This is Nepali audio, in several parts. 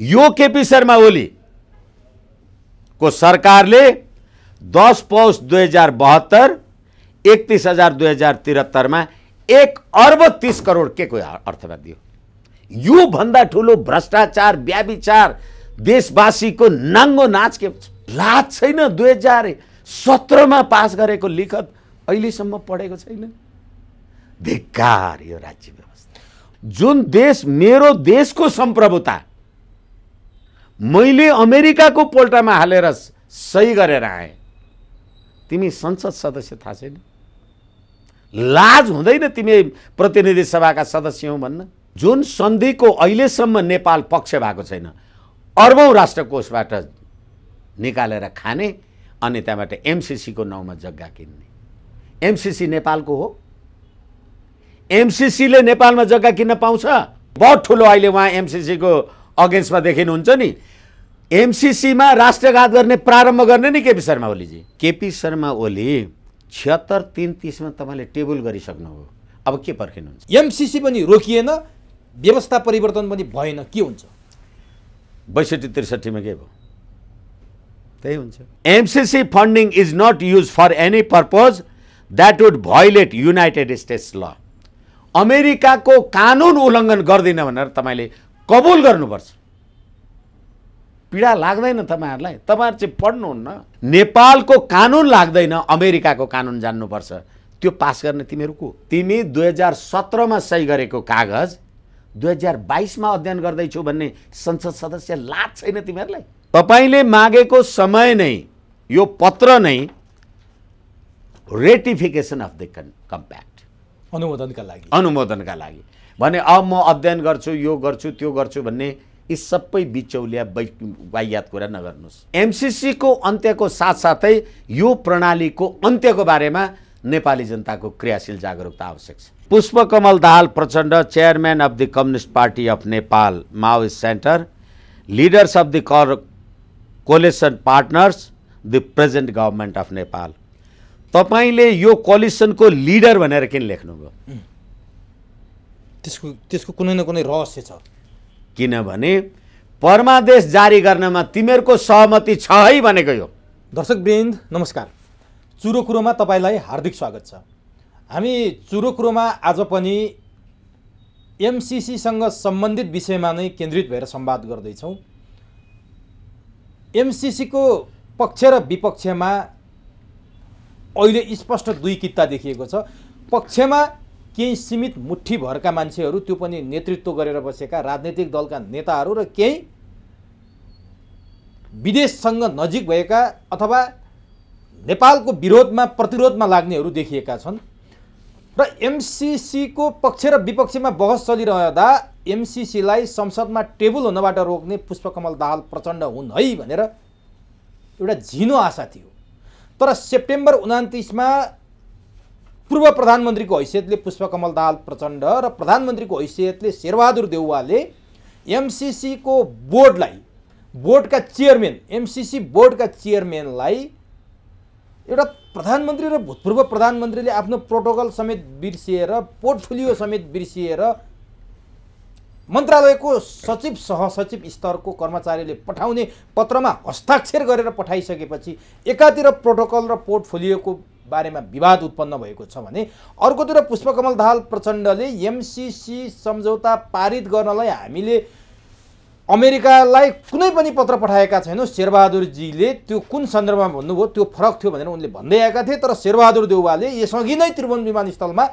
यो केपी शर्मा ओलीको सरकारले दस पौष दुई हजार बहत्तर एकतिस हजार दुई हजार त्रिहत्तरमा एक अर्ब तिस करोड के को अर्थमा यो भन्दा ठुलो भ्रष्टाचार व्याविचार देशवासीको नाङ्गो नाच के लाज छैन दुई हजार सत्रमा पास गरेको लिखत अहिलेसम्म पढेको छैन धिक्कार यो राज्य व्यवस्था जुन देश मेरो देशको सम्प्रभुता मैले अमेरिकाको पोल्टामा हालेर सही गरेर आएँ तिमी संसद सदस्य थाहा छैन लाज हुँदैन तिमी प्रतिनिधि सभाका सदस्य हौ भन्न जुन सन्धिको अहिलेसम्म नेपाल पक्ष भएको छैन अर्बौँ राष्ट्रकोषबाट निकालेर खाने अनि त्यहाँबाट एमसिसीको नाउँमा जग्गा किन्ने एमसिसी नेपालको हो एमसिसीले नेपालमा जग्गा किन्न पाउँछ बहुत ठुलो अहिले उहाँ एमसिसीको अगेन्स्टमा देखिनुहुन्छ नि एमसिसीमा राष्ट्रघात गर्ने प्रारम्भ गर्ने नि केपी शर्मा ओलीजी केपी शर्मा ओली छिहत्तर तिन तिसमा तपाईँले टेबल गरिसक्नुभयो अब के पर्खिनुहुन्छ एमसिसी पनि रोकिएन व्यवस्था परिवर्तन पनि भएन के हुन्छ बैसठी त्रिसठीमा के भयो त्यही हुन्छ MCC funding is not use for any purpose that would violate United States law अमेरिकाको कानुन उल्लङ्घन गर्दैन भनेर तपाईँले कबुल गर्नुपर्छ पीडा लाग्दैन तपाईँहरूलाई तपाईँहरू चाहिँ पढ्नुहुन्न नेपालको कानुन लाग्दैन अमेरिकाको कानुन जान्नुपर्छ त्यो पास गर्ने तिमीहरू को तिमी दुई हजार सत्रमा सही गरेको कागज दुई हजार बाइसमा अध्ययन गर्दैछौ भन्ने संसद सदस्य लाज छैन तिमीहरूलाई तपाईँले मागेको समय नै यो पत्र नै रेटिफिकेसन अफ द कम्प्याक्ट अनुमोदनका लागि अनुमोदनका लागि भने अब म अध्ययन गर्छु यो गर्छु त्यो गर्छु भन्ने यी सबै बिचौलिया वाइयात कुरा नगर्नुहोस् एमसिसीको अन्त्यको साथसाथै यो प्रणालीको अन्त्यको बारेमा नेपाली जनताको क्रियाशील जागरुकता आवश्यक छ Pushpa Kamal Dahal Prachanda chairman of the Communist Party of Nepal Maoist Centre leaders of the कर coalition partners the present government of Nepal तपाईँले यो कोलिसनको लिडर भनेर किन लेख्नुभयो त्यसको त्यसको कुनै न कुनै रहस्य छ किनभने परमादेश जारी गर्नमा तिमीहरूको सहमति छ है भनेको यो दर्शक वृन्द नमस्कार चुरो कुरोमा तपाईँलाई हार्दिक स्वागत छ हामी चुरो कुरोमा आज पनि एमसिसीसँग सम्बन्धित विषयमा नै केन्द्रित भएर सम्वाद गर्दैछौँ एमसिसीको पक्ष र विपक्षमा अहिले स्पष्ट दुई किता देखिएको छ पक्षमा केही सीमित मुठीभरका मान्छेहरू त्यो पनि नेतृत्व गरेर बसेका राजनैतिक दलका नेताहरू र केही विदेशसँग नजिक भएका अथवा नेपालको विरोधमा प्रतिरोधमा लाग्नेहरू देखिएका छन् र एमसिसीको पक्ष र विपक्षमा बहस चलिरहँदा एमसिसीलाई संसदमा टेबल हुनबाट रोक्ने पुष्पकमल दाहाल प्रचण्ड हुन् है भनेर एउटा झिनो आशा थियो तर सेप्टेम्बर उनातिसमा पूर्व प्रधानमन्त्रीको हैसियतले पुष्पकमल दाहाल प्रचण्ड र प्रधानमन्त्रीको हैसियतले शेरबहादुर देउवाले एमसिसीको बोर्डलाई बोर्डका चेयरम्यान एमसिसी बोर्डका चेयरम्यानलाई एउटा प्रधानमन्त्री र भूतपूर्व प्रधानमन्त्रीले आफ्नो प्रोटोकल समेत बिर्सिएर पोर्टफोलियो समेत बिर्सिएर मन्त्रालयको सचिव सहसचिव स्तरको कर्मचारीले पठाउने पत्रमा हस्ताक्षर गरेर पठाइसकेपछि एकातिर प्रोटोकल र पोर्टफोलियोको बारेमा विवाद उत्पन्न भएको छ भने अर्कोतिर पुष्पकमल दाहाल प्रचण्डले एमसिसी सम्झौता पारित गर्नलाई हामीले अमेरिकालाई कुनै पनि पत्र पठाएका छैनौँ शेरबहादुरजीले त्यो कुन सन्दर्भमा भन्नुभयो त्यो फरक थियो भनेर उनले भन्दै आएका थिए तर शेरबहादुर देउवाले यसअघि नै त्रिभुवन विमानस्थलमा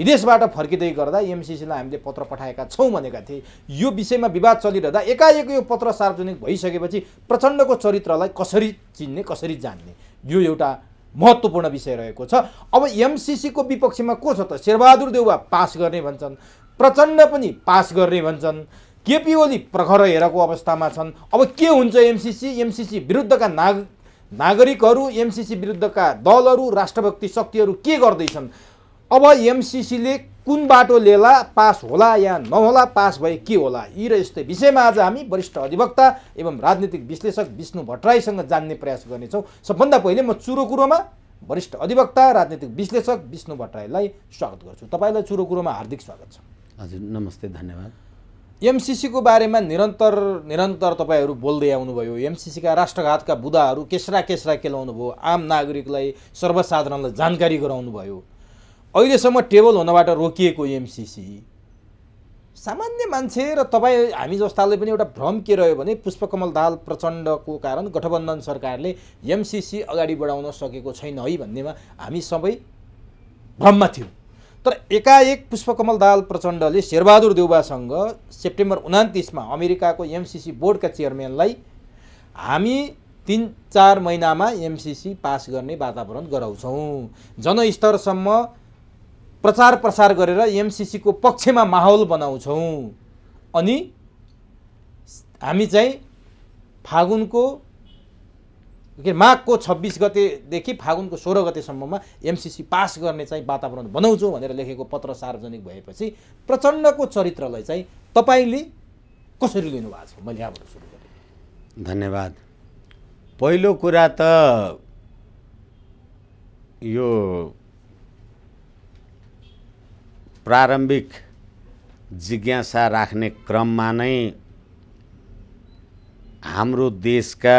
विदेशबाट फर्किँदै गर्दा एमसिसीलाई हामीले पत्र पठाएका छौँ भनेका थिए यो विषयमा विवाद चलिरहँदा एकाएक यो पत्र सार्वजनिक भइसकेपछि प्रचण्डको चरित्रलाई कसरी चिन्ने कसरी जान्ने यो एउटा महत्त्वपूर्ण विषय रहेको छ अब एमसिसीको विपक्षमा को छ त शेरबहादुर देउवा पास गर्ने भन्छन् प्रचण्ड पनि पास गर्ने भन्छन् केपी ओली प्रखर हेरको अवस्थामा छन् अब के हुन्छ एमसिसी एमसिसी विरुद्धका नाग नागरिकहरू एमसिसी विरुद्धका दलहरू राष्ट्रभक्ति शक्तिहरू के गर्दैछन् अब एमसिसीले कुन बाटो लिएला पास होला या नहोला पास भए के होला यी र यस्तै विषयमा आज हामी वरिष्ठ अधिवक्ता एवं राजनीतिक विश्लेषक विष्णु भट्टराईसँग जान्ने प्रयास गर्नेछौँ सबभन्दा पहिले म चुरो कुरोमा वरिष्ठ अधिवक्ता राजनीतिक विश्लेषक विष्णु भट्टराईलाई स्वागत गर्छु तपाईँलाई चुरो कुरोमा हार्दिक स्वागत छ हजुर नमस्ते धन्यवाद एमसिसीको बारेमा निरन्तर निरन्तर तपाईँहरू बोल्दै आउनुभयो एमसिसीका राष्ट्रघातका बुदाहरू केस्रा केस्रा केलाउनु भयो आम नागरिकलाई सर्वसाधारणलाई जानकारी गराउनु भयो अहिलेसम्म टेबल हुनबाट रोकिएको एमसिसी सामान्य मान्छे र तपाईँ हामी जस्ताले पनि एउटा भ्रम के रह्यो भने पुष्पकमल दाल प्रचण्डको कारण गठबन्धन सरकारले एमसिसी अगाडि बढाउन सकेको छैन है भन्नेमा हामी सबै भ्रममा थियौँ तर एकाएक पुष्पकमल दाल प्रचण्डले शेरबहादुर देउबासँग सेप्टेम्बर उनातिसमा अमेरिकाको एमसिसी बोर्डका चेयरम्यानलाई हामी तिन चार महिनामा एमसिसी पास गर्ने वातावरण गराउँछौँ जनस्तरसम्म प्रचार प्रसार गरेर एमसिसीको पक्षमा माहौल बनाउँछौँ अनि हामी चाहिँ फागुनको के माघको छब्बिस गतेदेखि फागुनको सोह्र गतेसम्ममा एमसिसी पास गर्ने चाहिँ वातावरण बनाउँछौँ भनेर लेखेको पत्र सार्वजनिक भएपछि प्रचण्डको चरित्रलाई चाहिँ तपाईँले कसरी लिनुभएको छ मैले यहाँबाट सुरु गरेँ धन्यवाद पहिलो कुरा त यो प्रारम्भिक जिज्ञासा राख्ने क्रममा नै हाम्रो देशका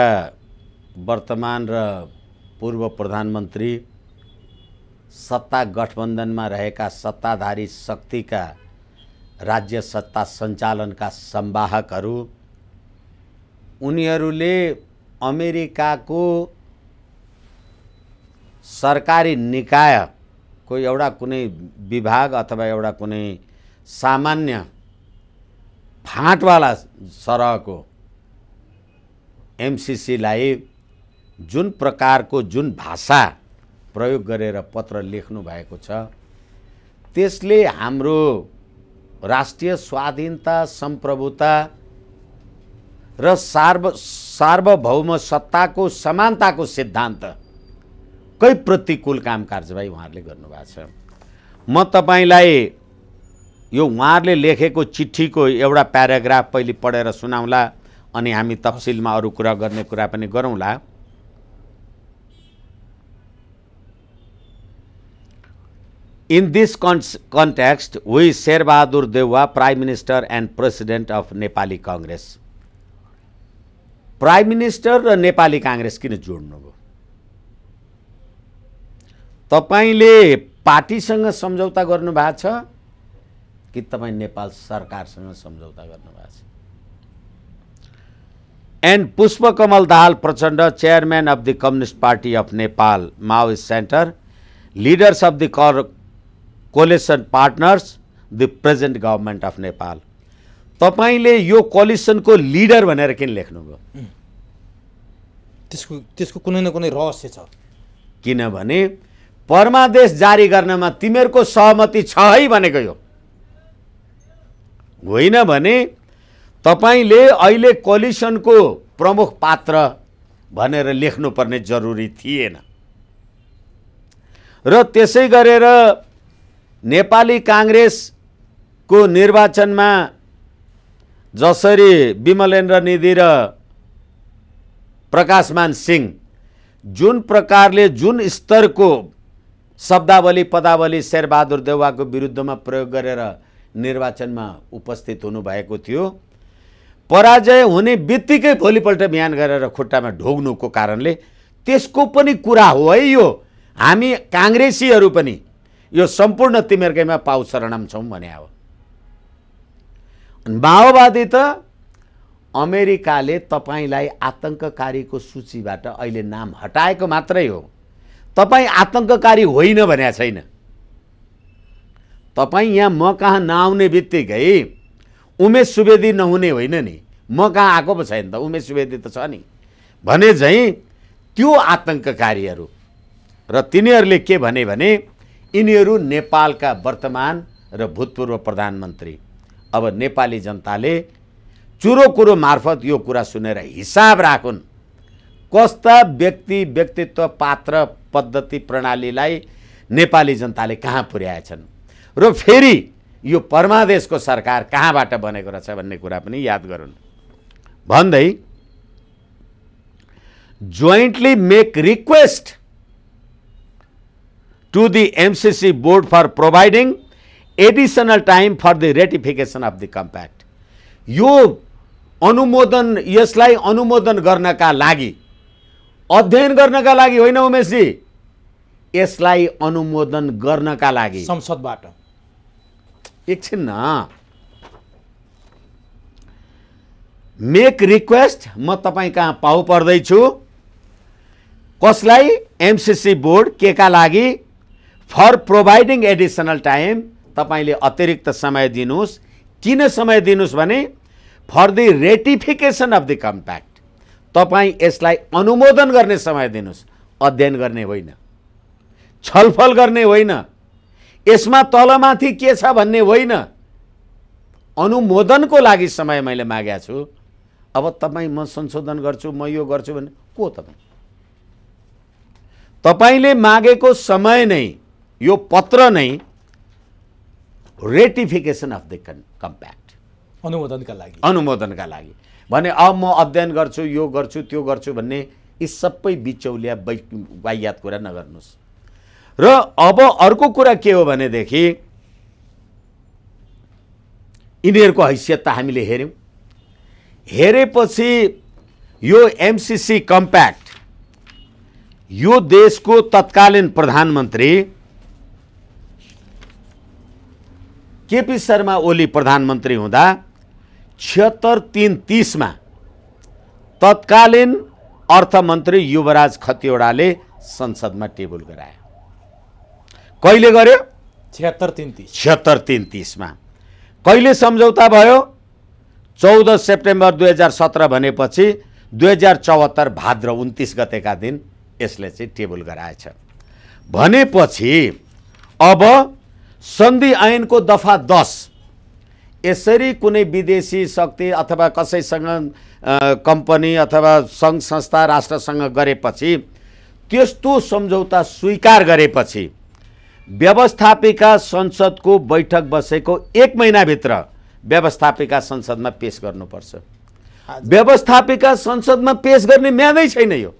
वर्तमान र पूर्व प्रधानमन्त्री सत्ता गठबन्धनमा रहेका सत्ताधारी शक्तिका राज्य सत्ता सञ्चालनका सम्वाहकहरू उनीहरूले अमेरिकाको सरकारी निकाय को एउटा कुनै विभाग अथवा एउटा कुनै सामान्य फाँटवाला सरहको एमसिसीलाई जुन प्रकारको जुन भाषा प्रयोग गरेर पत्र लेख्नु भएको छ त्यसले हाम्रो राष्ट्रिय स्वाधीनता सम्प्रभुता र सार्व सार्वभौम सत्ताको समानताको सिद्धान्त निकै प्रतिकूल काम कार्यवाही उहाँहरूले गर्नुभएको छ म तपाईँलाई यो उहाँहरूले लेखेको चिठीको एउटा प्याराग्राफ पहिले पढेर सुनाउँला अनि हामी तफसिलमा अरू कुरा गर्ने कुरा पनि गरौँला in this cons context we Sher Bahadur Deuba prime minister and president of Nepali Congress prime minister र नेपाली काङ्ग्रेस किन जोड्नुभयो तपाईँले पार्टीसँग सम्झौता गर्नुभएको छ कि तपाईँ नेपाल सरकारसँग सम्झौता गर्नुभएको छ and Pushpa Kamal Dahal Prachanda chairman of the Communist Party of Nepal Maoist Centre leaders of the कर coalition partners the present government of Nepal तपाईँले यो कोलिसनको लिडर भनेर किन लेख्नुभयो त्यसको त्यसको कुनै न कुनै रहस्य छ किनभने परमादेश जारी गर्नमा तिमीहरूको सहमति छ है भनेको यो होइन भने तपाईँले अहिले कोलिसनको प्रमुख पात्र भनेर लेख्नुपर्ने जरुरी थिएन र त्यसै गरेर नेपाली काङ्ग्रेसको निर्वाचनमा जसरी विमलेन्द्र निधि र प्रकाशमान सिंह जुन प्रकारले जुन स्तरको शब्दावली पदावली शेरबहादुर देउवाको विरुद्धमा प्रयोग गरेर निर्वाचनमा उपस्थित हुनुभएको थियो पराजय हुने बित्तिकै भोलिपल्ट बिहान गरेर खुट्टामा ढोग्नुको कारणले त्यसको पनि कुरा हो है यो हामी काङ्ग्रेसीहरू पनि यो सम्पूर्ण तिमीहरूकैमा पाउ शरणम छौँ भने अब माओवादी त अमेरिकाले तपाईँलाई आतङ्ककारीको सूचीबाट अहिले नाम हटाएको मात्रै हो तपाईँ आतङ्ककारी होइन भनेको छैन तपाईँ यहाँ म कहाँ नआउने बित्तिकै उमेश सुवेदी नहुने होइन नि म कहाँ आएको पो छैन त उमेश सुवेदी त छ नि भने झैँ त्यो आतङ्ककारीहरू र तिनीहरूले के भने भने यिनीहरू नेपालका वर्तमान र भूतपूर्व प्रधानमन्त्री अब नेपाली जनताले चुरो कुरो मार्फत यो कुरा सुनेर हिसाब राखुन् कस्ता व्यक्ति व्यक्तित्व पात्र पद्धति प्रणालीलाई नेपाली जनताले कहाँ पुर्याएछन् र फेरि यो परमादेशको सरकार कहाँबाट बनेको रहेछ भन्ने कुरा पनि याद गरून् भन्दै jointly make request to the MCC board for providing additional time for the ratification of the compact यो अनुमोदन यसलाई अनुमोदन गर्नका लागि अध्ययन गर्नका लागि होइन उमेशजी यसलाई अनुमोदन गर्नका लागि संसदबाट एकछिन न मेक रिक्वेस्ट म तपाईँ कहाँ पाउ पर्दैछु कसलाई एमसिसी बोर्ड के का लागि फर प्रोभाइडिङ एडिसनल टाइम तपाईँले अतिरिक्त समय दिनुहोस् किन समय दिनुहोस् भने for the ratification of the compact तपाईँ यसलाई अनुमोदन गर्ने समय दिनुहोस् अध्ययन गर्ने होइन छलफल गर्ने होइन यसमा तलमाथि के छ भन्ने होइन अनुमोदनको लागि समय मैले मागेको छु अब तपाईँ म संशोधन गर्छु म यो गर्छु भने को तपाईँ तपाईँले मागेको समय नै यो पत्र नै रेटिफिकेसन अफ द कम्प्याक्ट अनुमोदनका लागि अनुमोदनका लागि भने अब म अध्ययन गर्छु यो गर्छु त्यो गर्छु भन्ने यी सबै बिचौलिया वै वायात कुरा नगर्नुहोस् र अब अर्को कुरा के हो भनेदेखि यिनीहरूको हैसियत त हामीले हेऱ्यौँ हेरेपछि यो एमसिसी कम्प्याक्ट यो देशको तत्कालीन प्रधानमन्त्री केपी शर्मा ओली प्रधानमन्त्री हुँदा छिहत्तर तिन तिसमा तत्कालीन अर्थमन्त्री युवराज खतिवडाले संसदमा टेबल गरायो कहिले गर्यो छिहत्तर तिन तिस छिहत्तर तिन तिसमा कहिले सम्झौता भयो चौध सेप्टेम्बर दुई हजार सत्र भनेपछि दुई हजार चौहत्तर भाद्र उन्तिस गतेका दिन यसले चाहिँ टेबल गराएछ भनेपछि अब सन्धि ऐनको दफा दस यसरी कुनै विदेशी शक्ति अथवा कसैसँग कम्पनी अथवा सङ्घ संस्था राष्ट्रसँग गरेपछि त्यस्तो सम्झौता स्वीकार गरेपछि व्यवस्थापिका संसदको बैठक बसेको एक महिनाभित्र व्यवस्थापिका संसदमा पेस गर्नुपर्छ व्यवस्थापिका संसदमा पेस गर्ने म्यादै छैन यो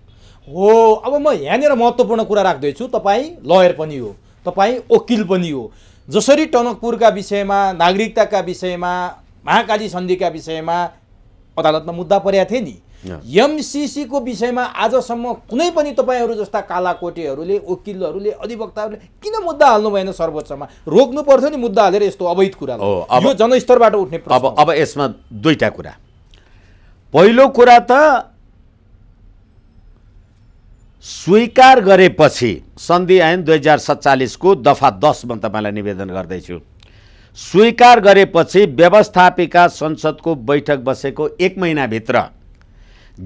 हो अब म यहाँनिर महत्त्वपूर्ण कुरा राख्दैछु तपाईँ लयर पनि हो तपाईँ वकिल पनि हो जसरी टनकपुरका विषयमा नागरिकताका विषयमा महाकाली सन्धिका विषयमा अदालतमा मुद्दा परेका थिए नि एमसिसीको विषयमा आजसम्म कुनै पनि तपाईँहरू जस्ता कालाकोटेहरूले वकिलहरूले अधिवक्ताहरूले किन मुद्दा हाल्नु भएन सर्वोच्चमा रोक्नु पर्थ्यो नि मुद्दा हालेर यस्तो अवैध कुरा यो जनस्तरबाट उठ्ने अब अब यसमा दुईवटा कुरा पहिलो कुरा त स्वीकार गरेपछि सन्धि ऐन दुई हजार सत्तालिसको दफा दस तपाईँलाई निवेदन गर्दैछु स्वीकार गरेपछि व्यवस्थापिका संसदको बैठक बसेको एक महिनाभित्र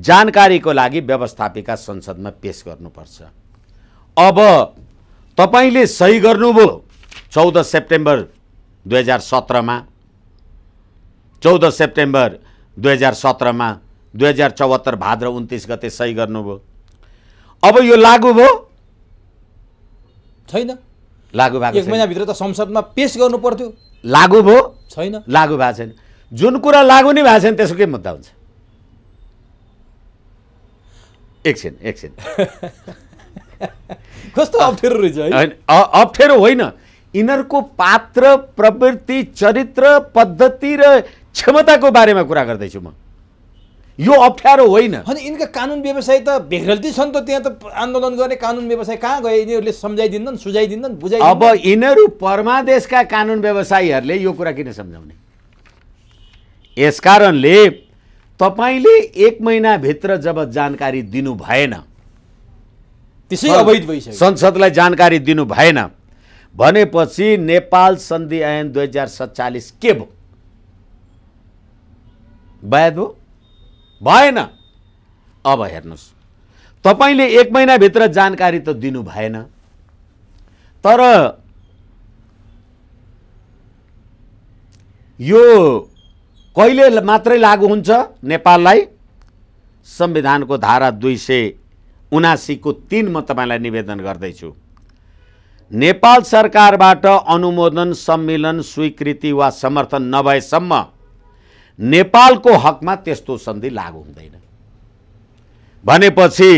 जानकारीको लागि व्यवस्थापिका संसदमा पेस गर्नुपर्छ अब तपाईँले सही गर्नुभयो चौध सेप्टेम्बर दुई हजार सत्रमा चौध सेप्टेम्बर दुई हजार सत्रमा दुई हजार चौहत्तर भाद्र उन्तिस गते सही गर्नुभयो अब यो लागु भयो छैन लागु भएको एक महिनाभित्र त संसदमा पेस गर्नु पर्थ्यो लागु भयो छैन लागु भएको छैन जुन कुरा लागु नै भएको छैन त्यसको के मुद्दा हुन्छ एकछिन एकछिन कस्तो अप्ठ्यारो रहेछ अप्ठ्यारो होइन यिनीहरूको पात्र प्रवृत्ति चरित्र पद्धति र क्षमताको बारेमा कुरा गर्दैछु म यो अप्ठ्यारो होइन अनि यिनका कानुन व्यवसाय त भेगल्ती छन् त त्यहाँ त आन्दोलन गर्ने कानुन व्यवसाय कहाँ गए यिनीहरूले सम्झाइदिँदैनन् सुझाइदिँदैनन् बुझाइ अब यिनीहरू परमादेशका कानुन व्यवसायीहरूले यो कुरा किन सम्झाउने यसकारणले तपाईँले एक महिनाभित्र जब जानकारी दिनु भएन त्यसै अवैध भइसक्यो संसदलाई जानकारी दिनु भएन भनेपछि नेपाल सन्धि ऐन दुई हजार सत्तालिस के भयो भयो भएन अब हेर्नुहोस् तपाईँले एक महिनाभित्र जानकारी त दिनु भएन तर यो कहिले मात्रै लागु हुन्छ नेपाललाई संविधानको धारा दुई सय उनासीको तिन म तपाईँलाई निवेदन गर्दैछु नेपाल सरकारबाट अनुमोदन सम्मिलन स्वीकृति वा समर्थन नभएसम्म नेपालको हकमा त्यस्तो सन्धि लागू हुँदैन भनेपछि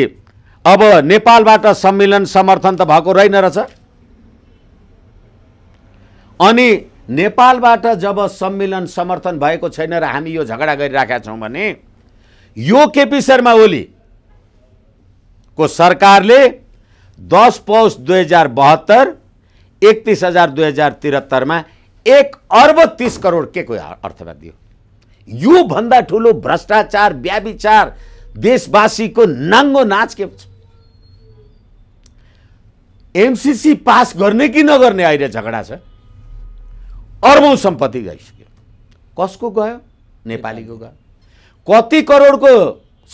अब नेपालबाट सम्मेलन समर्थन त भएको रहेन रहेछ अनि नेपालबाट जब सम्मेलन समर्थन भएको छैन र हामी यो झगडा गरिराखेका छौँ भने यो केपी शर्मा ओलीको सरकारले दस पौष दुई हजार बहत्तर एकतिस हजार दुई हजार त्रिहत्तरमा एक अर्ब तिस करोड के को अर्थमा दियो योभन्दा ठुलो भ्रष्टाचार व्याविचार देशवासीको नाङ्गो नाच के छ एमसिसी पास गर्ने कि नगर्ने अहिले झगडा छ अर्बौँ सम्पत्ति गइसक्यो कसको गयो नेपालीको गयो कति करोडको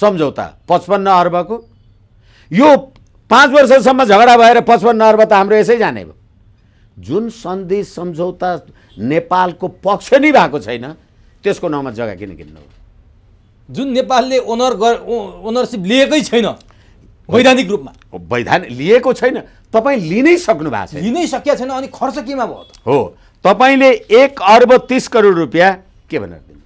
सम्झौता पचपन्न अर्बको यो पाँच वर्षसम्म झगडा भएर पचपन्न अर्ब त हाम्रो यसै जाने भयो जुन सन्धि सम्झौता नेपालको पक्ष नै भएको छैन त्यसको नाउँमा जग्गा किन किन्नु जुन नेपालले ओनर ओनरसिप लिएकै छैन वैधानिक रूपमा वैधानिक लिएको छैन तपाईँ लिनै सक्नु भएको छ लिनै सकिएको छैन अनि खर्च केमा भयो त हो तपाईँले एक अर्ब तिस करोड रुपियाँ के भनेर दिनु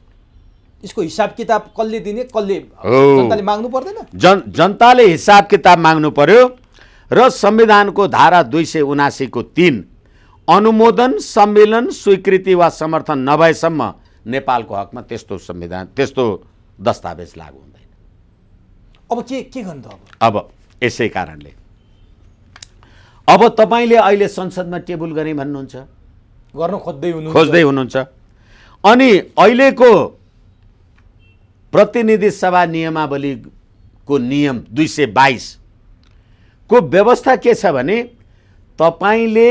यसको हिसाब किताब कसले दिने कसले जनताले माग्नु पर्दैन जन जनताले हिसाब किताब माग्नु पर्यो र संविधानको धारा दुई सय उनासीको तिन अनुमोदन सम्मेलन स्वीकृति वा समर्थन नभएसम्म नेपालको हकमा त्यस्तो संविधान त्यस्तो दस्तावेज लागु हुँदैन अब के के गर्नु त अब अब यसै कारणले अब तपाईँले अहिले संसदमा टेबुल गरेँ भन्नुहुन्छ गर्नु खोज्दै हुनु खोज्दै हुनुहुन्छ अनि अहिलेको प्रतिनिधि सभा नियमावलीको नियम दुई सय बाइसको व्यवस्था के छ भने तपाईँले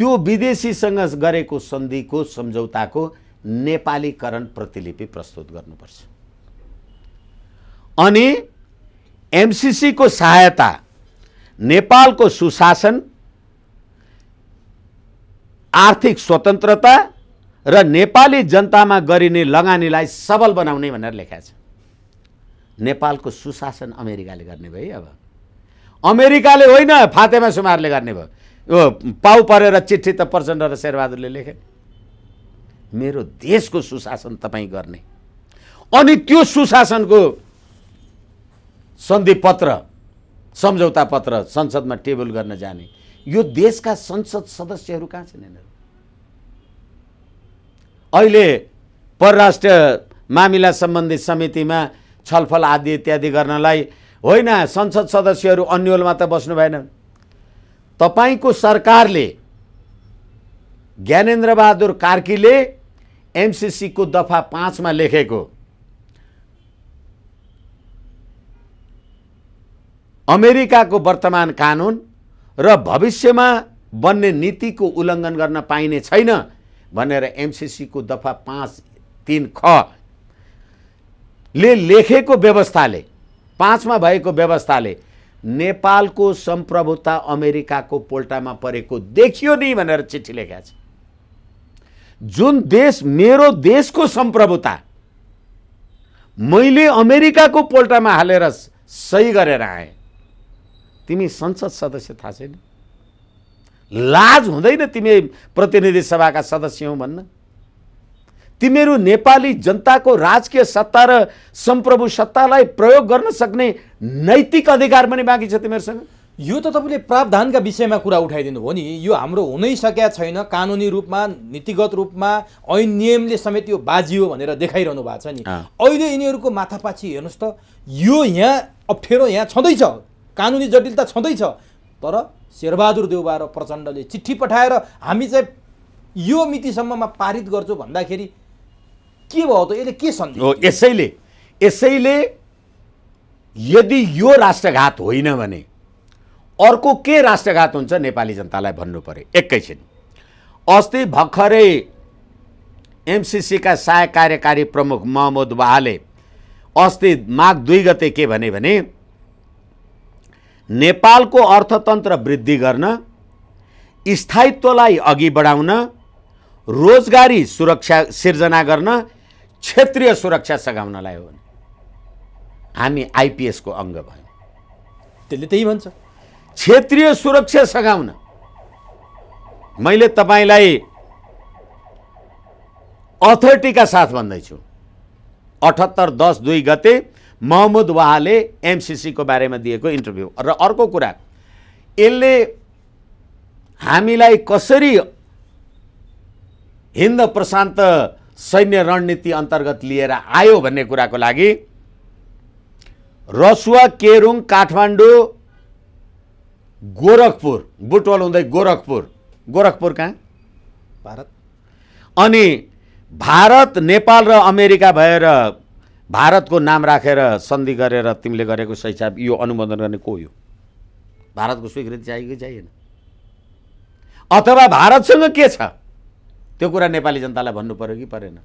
त्यो विदेशीसँग गरेको सन्धिको सम्झौताको नेपालीकरण प्रतिलिपि प्रस्तुत गर्नुपर्छ अनि एमसिसीको सहायता नेपालको सुशासन आर्थिक स्वतन्त्रता र नेपाली जनतामा गरिने लगानीलाई सबल बनाउने भनेर लेखाएको छ नेपालको सुशासन अमेरिकाले गर्ने भयो अब अमेरिकाले होइन फातेमा सुमारले गर्ने भयो यो पाउ परेर चिठी त प्रचण्ड र शेरबहादुरले लेखे मेरो देशको सुशासन तपाईँ गर्ने अनि त्यो सुशासनको सन्धि पत्र सम्झौता पत्र संसदमा टेबल गर्न जाने यो देशका संसद सदस्यहरू कहाँ छन् यिनीहरू अहिले परराष्ट्र मामिला सम्बन्धी समितिमा छलफल आदि इत्यादि गर्नलाई होइन संसद सदस्यहरू अन्यलमा त बस्नु भएन तपाईँको सरकारले ज्ञानेन्द्रबहादुर कार्कीले एमसिसीको दफा पाँचमा लेखेको अमेरिकाको वर्तमान कानुन र भविष्यमा बन्ने नीतिको उल्लङ्घन गर्न पाइने छैन भनेर एमसिसीको दफा पाँच तिन ख ले लेखेको व्यवस्थाले पाँचमा भएको व्यवस्थाले नेपालको सम्प्रभुता अमेरिकाको पोल्टामा परेको देखियो नि भनेर चिठी लेखेका छ जुन देश मेरो देशको सम्प्रभुता मैले अमेरिकाको पोल्टामा हालेर सही गरेर आएँ तिमी संसद सदस्य थाहा छैन लाज हुँदैन तिमी प्रतिनिधि सभाका सदस्य हौ भन्न तिमीहरू नेपाली जनताको राजकीय सत्ता र सम्प्रभु सत्तालाई प्रयोग गर्न सक्ने नैतिक अधिकार पनि बाँकी छ तिमीहरूसँग यो त तपाईँले प्रावधानका विषयमा कुरा उठाइदिनु हो नि यो हाम्रो हुनै सकेका छैन कानुनी रूपमा नीतिगत रूपमा ऐन नियमले समेत यो बाजियो भनेर देखाइरहनु भएको छ नि अहिले यिनीहरूको माथापाछी हेर्नुहोस् त यो यहाँ अप्ठ्यारो यहाँ छँदैछ कानुनी जटिलता छँदैछ तर शेरबहादुर देउबा र प्रचण्डले चिठी पठाएर हामी चाहिँ यो मितिसम्ममा पारित गर्छौँ भन्दाखेरि के भयो त यसले के सन्देश हो यसैले यसैले यदि यो राष्ट्रघात होइन भने अर्को के राष्ट्रघात हुन्छ नेपाली जनतालाई भन्नु पऱ्यो एकैछिन अस्ति भर्खरै एमसिसीका सहायक कार्यकारी प्रमुख महमुद वाहाले अस्ति माघ दुई गते के भने भने नेपालको अर्थतन्त्र वृद्धि गर्न स्थायित्वलाई अघि बढाउन रोजगारी सुरक्षा सिर्जना गर्न क्षेत्रीय सुरक्षा सघाउनलाई हो हामी आइपिएसको अङ्ग भयौँ त्यसले त्यही भन्छ क्षेत्रीय सुरक्षा सघाउन मैले तपाईँलाई अथोरिटीका साथ भन्दैछु अठहत्तर दस दुई गते महमुद वाहले एमसिसीको बारेमा दिएको इन्टरभ्यू र अर्को कुरा यसले हामीलाई कसरी हिन्द प्रशान्त सैन्य रणनीति अन्तर्गत लिएर आयो भन्ने कुराको लागि रसुवा केरुङ काठमाडौँ गोरखपुर बुटवल हुँदै गोरखपुर गोरखपुर कहाँ भारत अनि भारत नेपाल र अमेरिका भएर भारतको नाम राखेर रा, सन्धि गरेर तिमीले गरेको हिसाब यो अनुमोदन गर्ने को हो भारतको स्वीकृति चाहियो कि चाहिएन अथवा भारतसँग के छ त्यो कुरा नेपाली जनतालाई भन्नु पऱ्यो कि परेन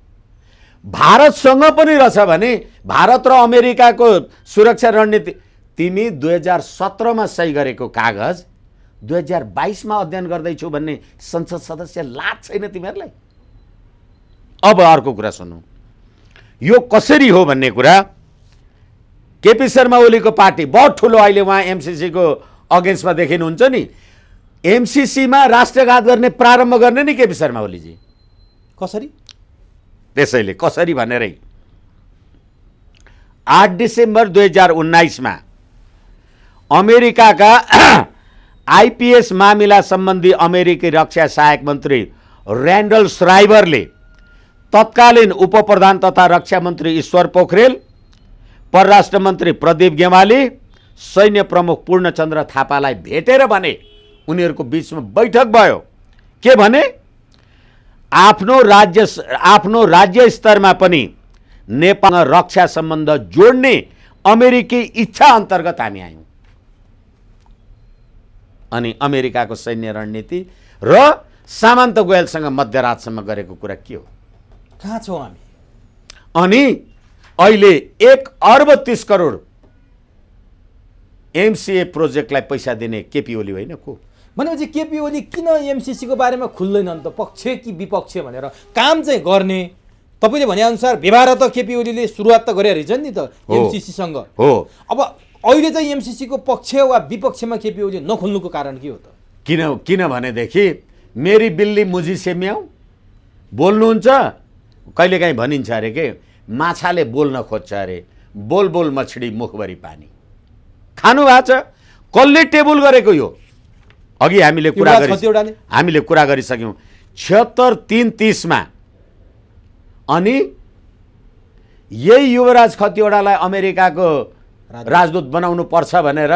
भारतसँग पनि रहेछ भने भारत र अमेरिकाको सुरक्षा रणनीति तिमी दुई हजार सत्रमा सही गरेको कागज दुई हजार बाइसमा अध्ययन गर्दैछौ भन्ने संसद सदस्य लाज छैन तिमीहरूलाई अब अर्को कुरा सुनौ यो कसरी हो भन्ने कुरा केपी शर्मा ओलीको पार्टी बहुत ठुलो अहिले उहाँ एमसिसीको अगेन्स्टमा देखिनुहुन्छ नि एमसिसीमा राष्ट्रघात गर्ने प्रारम्भ गर्ने नि केपी शर्मा ओलीजी कसरी त्यसैले कसरी भनेरै आठ डिसेम्बर दुई हजार उन्नाइसमा अमेरिकाका आइपिएस मामिला सम्बन्धी अमेरिकी रक्षा सहायक मन्त्री ऱ्यान्डल श्राइबरले तत्कालीन उपप्रधान तथा रक्षा मन्त्री ईश्वर पोखरेल परराष्ट्र मन्त्री प्रदीप गेवाली सैन्य प्रमुख पूर्णचन्द्र थापालाई भेटेर भने उनीहरूको बिचमा बैठक भयो के भने आफ्नो राज्य आफ्नो राज्य स्तरमा पनि नेपाल रक्षा सम्बन्ध जोड्ने अमेरिकी इच्छा अन्तर्गत हामी आयौँ अनि अमेरिकाको सैन्य रणनीति र सामन्त गोयलसँग मध्यरातसम्म गरेको कुरा के हो कहाँ छौँ हामी अनि अहिले एक अर्ब तिस करोड एमसिए प्रोजेक्टलाई पैसा दिने केपी ओली होइन को भनेपछि केपी ओली किन एमसिसीको बारेमा खुल्दैनन् त पक्ष कि विपक्ष भनेर काम चाहिँ गर्ने तपाईँले भनेअनुसार व्यवहार त केपी ओलीले सुरुवात त गरे रहेछ नि त एमसिसीसँग हो अब अहिले चाहिँ एमसिसीको पक्ष वा विपक्षमा केपी ओली नखोल्नुको कारण के हो त किन किनभनेदेखि मेरी बिल्ली मुजी सेम्याउ बोल्नुहुन्छ कहिलेकाहीँ भनिन्छ अरे के माछाले बोल्न खोज्छ अरे बोल बोल मछडी मुखभरि पानी खानु भएको छ कसले टेबुल गरेको यो अघि हामीले कुरा हामीले कुरा गरिसक्यौँ छिहत्तर तिन तिसमा अनि यही युवराज खतिवडालाई अमेरिकाको राजदूत बनाउनु पर्छ भनेर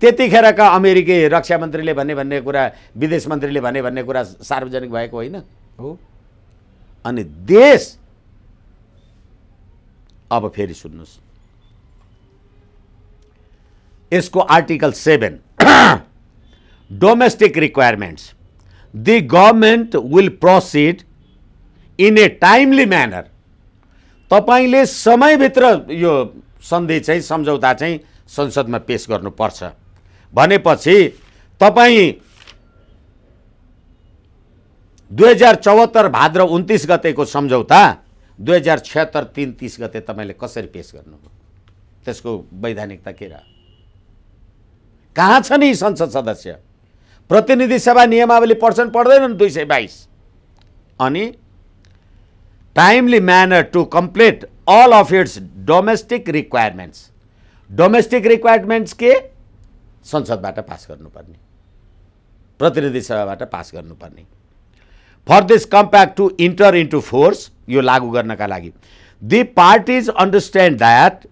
त्यतिखेरका अमेरिकी रक्षा मन्त्रीले भने भन्ने कुरा विदेश मन्त्रीले भने भन्ने कुरा सार्वजनिक भएको होइन हो अनि देश अब फेरि सुन्नुहोस् यसको article seven domestic requirements the government will proceed in a timely manner तपाईँले समयभित्र यो सन्धि चाहिँ सम्झौता चाहिँ संसदमा पेस गर्नुपर्छ भनेपछि तपाईँ दुई हजार चौहत्तर भाद्र उन्तिस गतेको सम्झौता दुई हजार छत्तर तिन तिस गते तपाईँले कसरी पेस गर्नुभयो त्यसको वैधानिकता के रह कहाँ छन् यी संसद सदस्य प्रतिनिधि सभा नियमावली पढ्छन् पढ्दैनन् दुई सय बाइस अनि timely manner to complete all of its domestic requirements domestic requirements के संसदबाट पास गर्नुपर्ने प्रतिनिधि सभाबाट पास गर्नुपर्ने for this compact to enter into force यो लागू गर्नका लागि दि पार्टिज अन्डरस्ट्यान्ड द्याट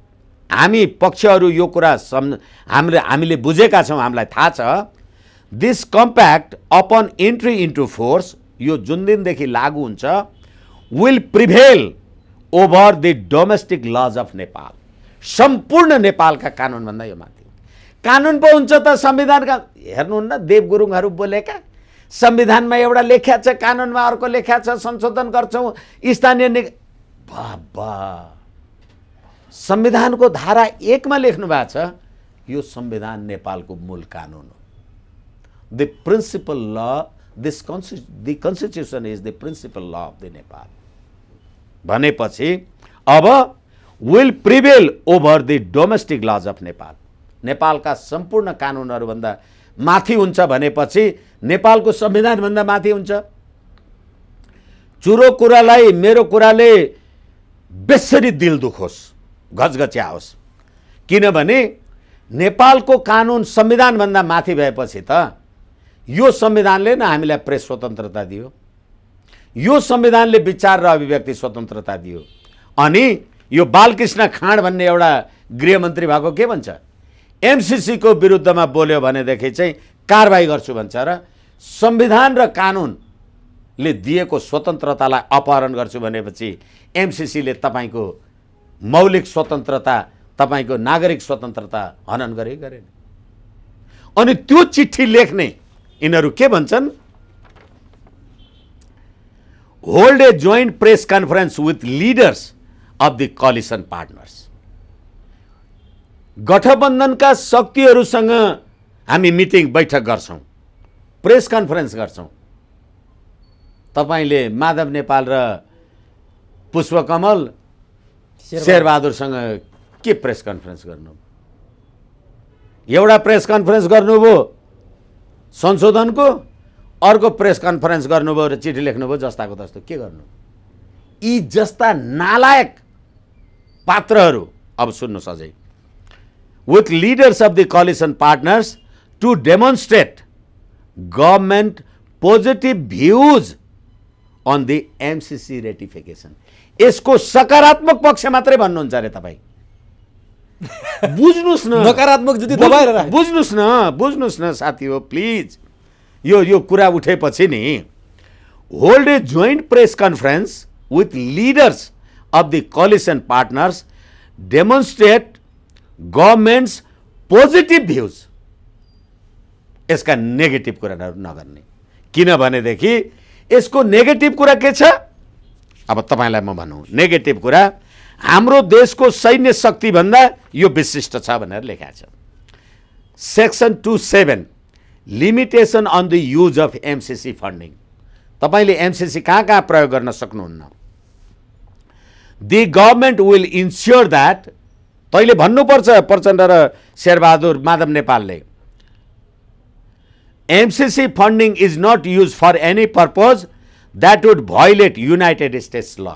हामी पक्षहरू यो कुरा सम् हाम्रो हामीले बुझेका छौँ हामीलाई थाहा छ this compact upon entry into force यो जुन दिनदेखि लागु हुन्छ will prevail over the domestic laws of Nepal सम्पूर्ण नेपालका कानुनभन्दा यो माथि कानुन पो हुन्छ त संविधानका हेर्नुहुन्न देवगुरुङहरू बोलेका संविधानमा एउटा लेख्या छ कानुनमा अर्को लेख्या छ संशोधन गर्छौँ स्थानीय नि संविधानको धारा एकमा लेख्नु भएको छ यो संविधान नेपालको मूल कानुन हो द प्रिन्सिपल ल दिस कन्सि the constitution is the principal law of the Nepal भनेपछि अब will prevail over the domestic laws of Nepal नेपालका सम्पूर्ण कानुनहरूभन्दा माथि हुन्छ भनेपछि नेपालको संविधानभन्दा माथि हुन्छ चुरो कुरालाई मेरो कुराले बेसरी दिल दुखोस् घचघच्याओस् किनभने नेपालको कानुन संविधानभन्दा माथि भएपछि त यो संविधानले नै हामीलाई प्रेस स्वतन्त्रता दियो यो संविधानले विचार र अभिव्यक्ति स्वतन्त्रता दियो अनि यो बालकृष्ण खाँड भन्ने एउटा गृहमन्त्री भएको के भन्छ एमसिसीको विरुद्धमा बोल्यो भनेदेखि चाहिँ कारवाही गर्छु भन्छ र संविधान र कानुनले दिएको स्वतन्त्रतालाई अपहरण गर्छु भनेपछि एमसिसीले तपाईँको मौलिक स्वतन्त्रता तपाईँको नागरिक स्वतन्त्रता हनन गरे गरेन अनि त्यो चिठी लेख्ने यिनीहरू के भन्छन् hold a joint press conference with leaders of the coalition partners गठबन्धनका शक्तिहरूसँग हामी मिटिङ बैठक गर्छौँ प्रेस कन्फरेन्स गर्छौँ तपाईँले माधव नेपाल र पुष्पकमल शेरबहादुरसँग के प्रेस कन्फरेन्स गर्नु एउटा प्रेस कन्फरेन्स गर्नुभयो संशोधनको अर्को प्रेस कन्फरेन्स गर्नुभयो र चिठी लेख्नुभयो जस्ताको जस्तो के गर्नु यी जस्ता नालायक पात्रहरू अब सुन्नुहोस् अझै with leaders of the coalition partners to demonstrate government positive views on the MCC ratification यसको सकारात्मक पक्ष मात्रै भन्नुहुन्छ अरे तपाईँ बुझ्नुहोस् न नकारात्मक जति बुझ्नुहोस् न बुझ्नुहोस् न साथी हो प्लिज यो यो कुरा उठेपछि नि hold a joint press conference with leaders of the coalition partners demonstrate government's positive views यसका नेगेटिभ कुराहरू नगर्ने किनभनेदेखि यसको नेगेटिभ कुरा के छ अब तपाईँलाई म भनौँ नेगेटिभ कुरा हाम्रो देशको सैन्य शक्तिभन्दा यो विशिष्ट छ भनेर लेखाएको छ section two seven limitation on the use of MCC funding तपाईँले एमसिसी कहाँ कहाँ प्रयोग गर्न सक्नुहुन्न the government will ensure that तैँले भन्नुपर्छ प्रचण्ड र शेरबहादुर माधव नेपालले MCC funding is not use for any purpose that would violate United States law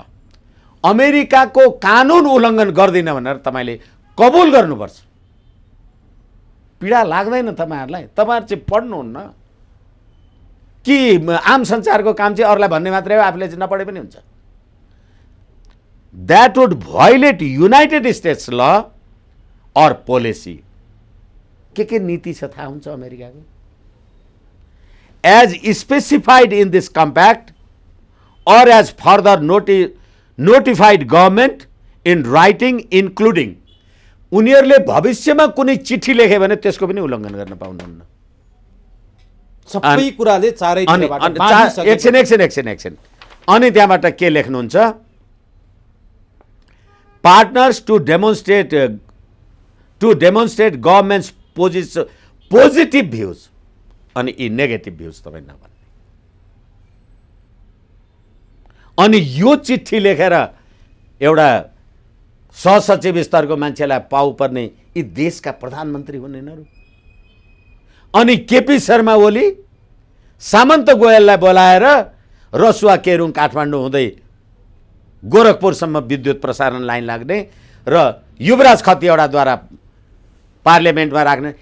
अमेरिकाको कानुन उल्लङ्घन गर्दैन भनेर तपाईँले कबुल गर्नुपर्छ पीडा लाग्दैन तपाईँहरूलाई तपाईँहरू चाहिँ पढ्नुहुन्न कि आम संसारको काम चाहिँ अरूलाई भन्ने मात्रै हो आफूले चाहिँ नपढे पनि हुन्छ that would violate United States law or policy के के नीति छ थाहा हुन्छ अमेरिकाको as specified in this compact or as further noti notified government in writing including उनीहरूले भविष्यमा कुनै चिठी लेखे भने त्यसको पनि उल्लङ्घन गर्न पाउनुहुन्न सबै कुराले चारै एकछिन एकछिन एकछिन एकछिन अनि त्यहाँबाट के लेख्नुहुन्छ partners to demonstrate to demonstrate government's posi positive views अनि यी नेगेटिभ भ्युज तपाईँ नभन्ने अनि यो चिठी लेखेर एउटा सहसचिव स्तरको मान्छेलाई पाउ पर्ने यी देशका प्रधानमन्त्री हुन् यिनीहरू अनि केपी शर्मा ओली सामन्त गोयललाई बोलाएर रसुवा केरुङ काठमाडौँ हुँदै गोरखपुरसम्म विद्युत प्रसारण लाइन लाग्ने र युवराज खतिवडाद्वारा पार्लियामेन्टमा राख्ने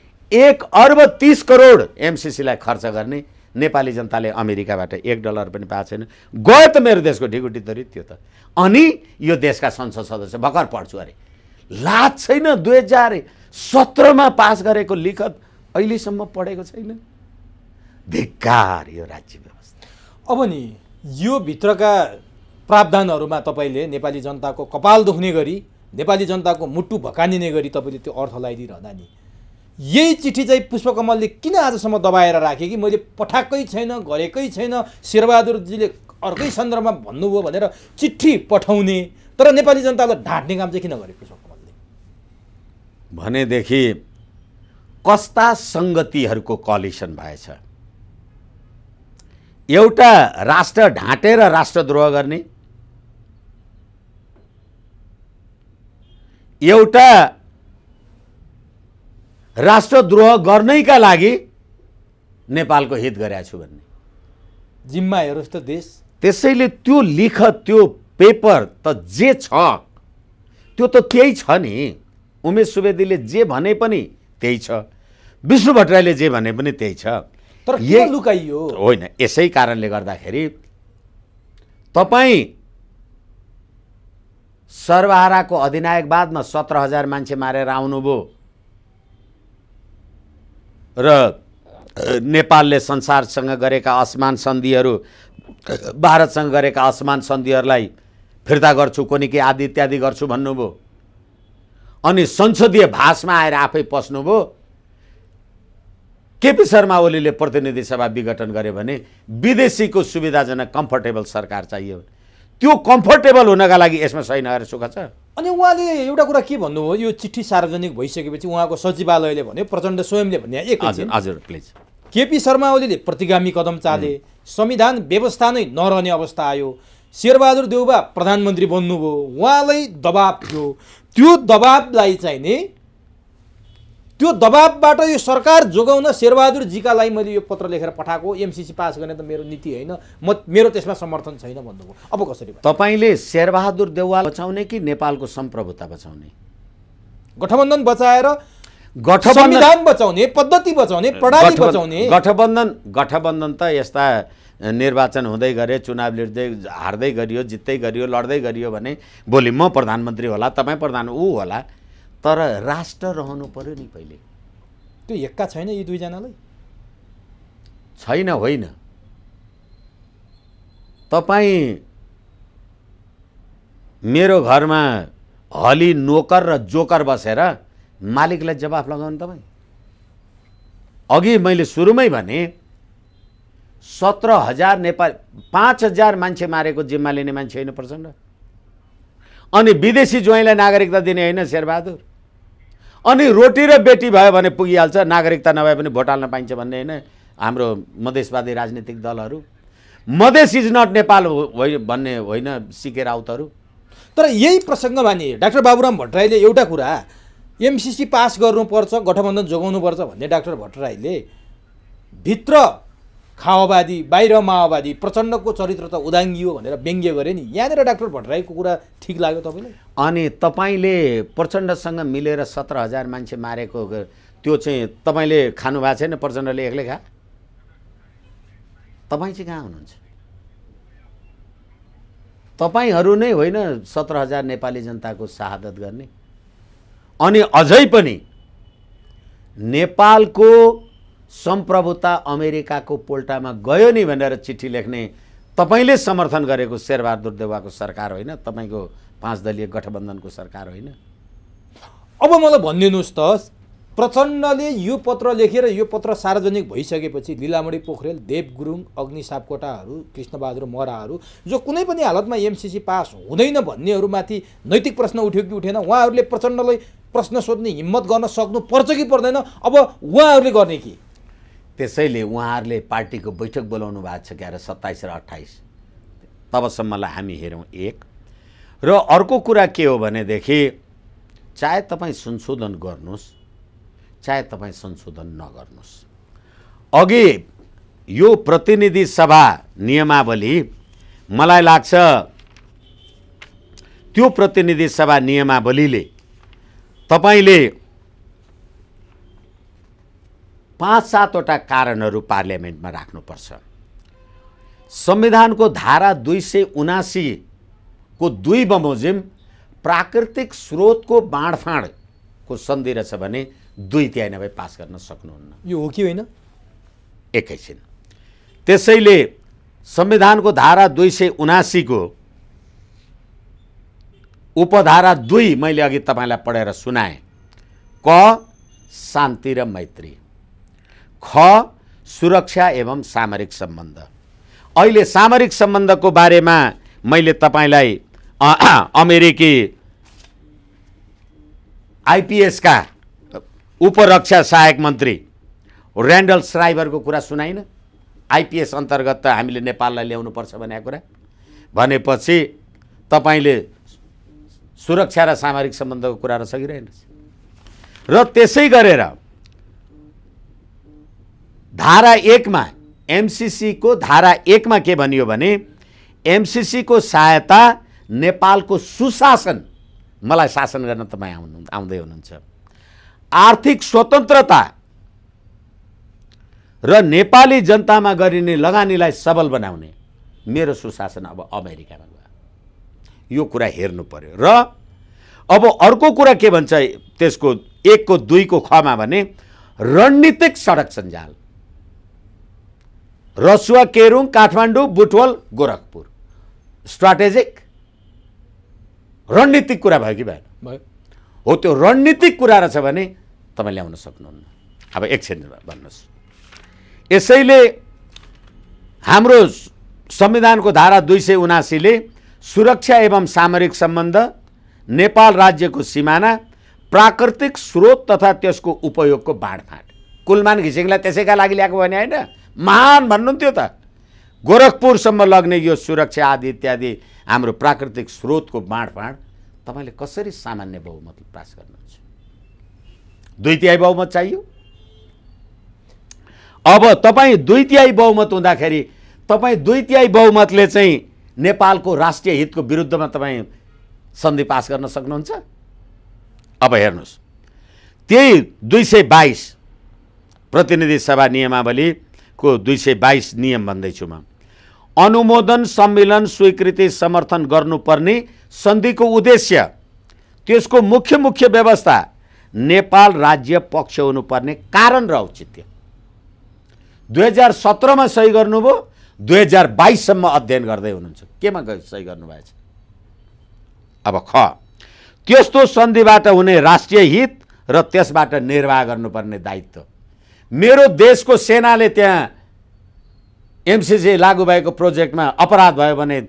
एक अर्ब तिस करोड एमसिसीलाई खर्च गर्ने नेपाली जनताले अमेरिकाबाट एक डलर पनि पाएको छैन गयो त मेरो देशको ढिकुटी तरी त्यो त अनि यो देशका संसद सदस्य भर्खर पढ्छु अरे लाज छैन दुई हजार सत्रमा पास गरेको लिखत अहिलेसम्म पढेको छैन धिक्कार यो राज्य व्यवस्था अब नि यो भित्रका प्रावधानहरूमा तपाईँले नेपाली जनताको कपाल दुख्ने गरी नेपाली जनताको मुटु भकानिने गरी तपाईँले त्यो अर्थ लगाइदिइरहँदा नि यही चिठी चाहिँ पुष्पकमलले किन आजसम्म दबाएर राखेँ कि मैले पठाएकै छैन गरेकै छैन शेरबहादुरजीले अर्कै सन्दर्भमा भन्नुभयो भनेर चिठी पठाउने तर नेपाली जनतालाई ढाँट्ने काम चाहिँ किन गरे पुष्पकमलले भनेदेखि कस्ता सङ्गतिहरूको कलेसन भएछ एउटा राष्ट्र ढाँटेर रा राष्ट्रद्रोह गर्ने एउटा राष्ट्रद्रोह गर्नैका लागि नेपालको हित गरेका छु भन्ने जिम्मा हेरोस् त देश त्यसैले त्यो लेख त्यो पेपर त जे छ त्यो त त्यही छ नि उमेश सुवेदीले जे भने पनि त्यही छ विष्णु भट्टराईले जे भने पनि त्यही छ तर यो लुकाइयो होइन यसै कारणले गर्दाखेरि तपाईँ सर्वहाराको अधिनायकवादमा सत्र हजार मान्छे मारेर आउनुभयो र नेपालले संसारसँग गरेका असमान सन्धिहरू भारतसँग गरेका असमान सन्धिहरूलाई फिर्ता गर्छु कोनि के आदि इत्यादि गर्छु भन्नुभयो अनि संसदीय भाषमा आएर आफै पस्नुभयो केपी शर्मा ओलीले प्रतिनिधि सभा विघटन गर्यो भने विदेशीको सुविधाजनक कम्फर्टेबल सरकार चाहियो त्यो कम्फर्टेबल हुनका लागि यसमा सही नगरेर सुख छ अनि उहाँले एउटा कुरा के भन्नुभयो यो चिठी सार्वजनिक भइसकेपछि उहाँको सचिवालयले भन्यो प्रचण्ड स्वयंले भन्यो एक हजुर हजुर प्लिज केपी शर्मा ओलीले प्रतिगामी कदम चाले संविधान व्यवस्था नै नरहने अवस्था आयो शेरबहादुर देउबा प्रधानमन्त्री बन्नुभयो उहाँलाई दबाब थियो त्यो दबाबलाई चाहिँ नि त्यो दबाबबाट यो सरकार जोगाउन शेरबहादुरजीका लागि मैले यो पत्र लेखेर पठाएको एमसिसी पास गर्ने त मेरो नीति होइन म मेरो त्यसमा समर्थन छैन भन्नुभयो अब कसरी तपाईँले शेरबहादुर देवाल बचाउने कि नेपालको सम्प्रभुता बचाउने गठबन्धन बचाएर गठबन्धन बचाउने पद्धति बचाउने प्रणाली बचाउने गठबन्धन गठबन्धन त यस्ता निर्वाचन हुँदै गरे चुनाव लिँदै हार्दै गरियो जित्दै गरियो लड्दै गरियो भने भोलि म प्रधानमन्त्री होला तपाईँ प्रधान ऊ होला तर राष्ट्र रहनु पऱ्यो नि पहिले त्यो हेक्का छैन यी दुईजनालाई छैन होइन तपाईँ मेरो घरमा हली नोकर र जोकर बसेर मालिकलाई जवाफ लगाउनु तपाईँ अघि मैले सुरुमै भने सत्र हजार नेपाली पाँच हजार मान्छे मारेको जिम्मा लिने मान्छे होइन प्रचण्ड अनि विदेशी ज्वाइँलाई नागरिकता दिने होइन शेरबहादुर अनि रोटी र बेटी भयो भने पुगिहाल्छ नागरिकता नभए पनि भोट हाल्न पाइन्छ भन्ने होइन हाम्रो मधेसवादी राजनीतिक दलहरू मधेस इज नट नेपाल होइन भन्ने होइन सिकेर आउतहरू तर यही प्रसङ्गमा नि डाक्टर बाबुराम भट्टराईले एउटा कुरा एमसिसी पास गर्नुपर्छ गठबन्धन जोगाउनुपर्छ भन्ने डाक्टर भट्टराईले भित्र खाओवादी बाहिर माओवादी प्रचण्डको चरित्र त उदाङ्गियो भनेर व्यङ्ग्य गरे नि यहाँनिर डाक्टर भट्टराईको कुरा ठिक लाग्यो तपाईँलाई अनि तपाईँले प्रचण्डसँग मिलेर सत्र हजार मान्छे मारेको त्यो चाहिँ तपाईँले खानुभएको छैन प्रचण्डले एक्लै खा तपाईँ चाहिँ कहाँ हुनुहुन्छ तपाईँहरू नै होइन सत्र हजार नेपाली जनताको शहादत गर्ने अनि अझै पनि नेपालको सम्प्रभुता अमेरिकाको पोल्टामा गयो नि भनेर चिठी लेख्ने तपाईँले समर्थन गरेको शेरबहादुर देवाको सरकार होइन तपाईँको पाँच दलीय गठबन्धनको सरकार होइन अब मलाई भनिदिनुहोस् त प्रचण्डले यो पत्र लेखेर यो पत्र सार्वजनिक भइसकेपछि लिलामणी पोखरेल देव गुरुङ अग्नि सापकोटाहरू कृष्णबहादुर मराहरू जो कुनै पनि हालतमा एमसिसी पास हुँदैन भन्नेहरूमाथि नैतिक प्रश्न उठ्यो कि उठेन उहाँहरूले प्रचण्डलाई प्रश्न सोध्ने हिम्मत गर्न सक्नुपर्छ कि पर्दैन अब उहाँहरूले गर्ने कि त्यसैले उहाँहरूले पार्टीको बैठक बोलाउनु भएको छ र सत्ताइस र अट्ठाइस तबसम्मलाई हामी हेरौँ एक र अर्को कुरा के हो भनेदेखि चाहे तपाईँ संशोधन गर्नुहोस् चाहे तपाईँ संशोधन नगर्नुहोस् अघि यो प्रतिनिधि सभा नियमावली मलाई लाग्छ त्यो प्रतिनिधि सभा नियमावलीले तपाईँले पाँच सातवटा कारणहरू पार्लियामेन्टमा राख्नुपर्छ संविधानको धारा दुई सय उनासीको दुई बमोजिम प्राकृतिक स्रोतको बाँडफाँडको सन्धि रहेछ भने दुई तिहाई पास गर्न सक्नुहुन्न यो हो कि होइन एकैछिन त्यसैले संविधानको धारा दुई सय उनासीको उपधारा दुई मैले अघि तपाईँलाई पढेर सुनाएँ क शान्ति र मैत्री ख सुरक्षा एवं सामरिक सम्बन्ध अहिले सामरिक सम्बन्धको बारेमा मैले तपाईँलाई अमेरिकी आइपिएसका उपरक्षा सहायक मन्त्री ऱ्यान्डल स्राइबरको कुरा सुनाइन आइपिएस अन्तर्गत त हामीले नेपाललाई ल्याउनुपर्छ भनेको कुरा भनेपछि तपाईँले सुरक्षा र सामरिक सम्बन्धको कुरा र र त्यसै गरेर धारा एकमा एमसिसीको धारा एकमा के भनियो भने एमसिसीको सहायता नेपालको सुशासन मलाई शासन गर्न तपाईँ आउनु आउँदै हुनुहुन्छ आर्थिक स्वतन्त्रता र नेपाली जनतामा गरिने लगानीलाई सबल बनाउने मेरो सुशासन अब अमेरिकामा भयो यो कुरा हेर्नु पर्यो र अब अर्को कुरा के भन्छ त्यसको एकको दुईको खमा भने रणनीतिक सडक सञ्जाल रसुवा केरुङ काठमाडौँ बुटवल गोरखपुर स्ट्राटेजिक रणनीतिक कुरा भयो कि भएन हो त्यो रणनीतिक कुरा रहेछ भने तपाईँ ल्याउन सक्नुहुन्न अब एकछिन भन्नुहोस् यसैले हाम्रो संविधानको धारा दुई सय उनासीले सुरक्षा एवं सामरिक सम्बन्ध नेपाल राज्यको सिमाना प्राकृतिक स्रोत तथा त्यसको उपयोगको बाँडफाँड कुलमान घिसिङलाई त्यसैका लागि ल्याएको भने होइन महान भन्नुहुन्थ्यो त गोरखपुरसम्म लग्ने यो सुरक्षा आदि इत्यादि हाम्रो प्राकृतिक स्रोतको बाँडफाँड तपाईँले कसरी सामान्य बहुमत पास गर्नुहुन्छ दुई तिहाई बहुमत चाहियो अब तपाईँ दुई तिहाई बहुमत हुँदाखेरि तपाईँ दुई तिहाई बहुमतले चाहिँ नेपालको राष्ट्रिय हितको विरुद्धमा तपाईँ सन्धि पास गर्न सक्नुहुन्छ अब हेर्नुहोस् त्यही दुई सय बाइस प्रतिनिधि सभा नियमावली को दुई सय बाइस नियम भन्दैछु म अनुमोदन सम्मेलन स्वीकृति समर्थन गर्नुपर्ने सन्धिको उद्देश्य त्यसको मुख्य मुख्य व्यवस्था नेपाल राज्य पक्ष हुनुपर्ने कारण र औचित्य दुई हजार सत्रमा सही गर्नुभयो दुई हजार बाइससम्म अध्ययन गर्दै हुनुहुन्छ केमा सही गर्नुभएछ अब ख त्यस्तो सन्धिबाट हुने राष्ट्रिय हित र त्यसबाट निर्वाह गर्नुपर्ने दायित्व मेरो देशको सेनाले त्यहाँ एमसिसी लागू भएको प्रोजेक्टमा अपराध भयो भने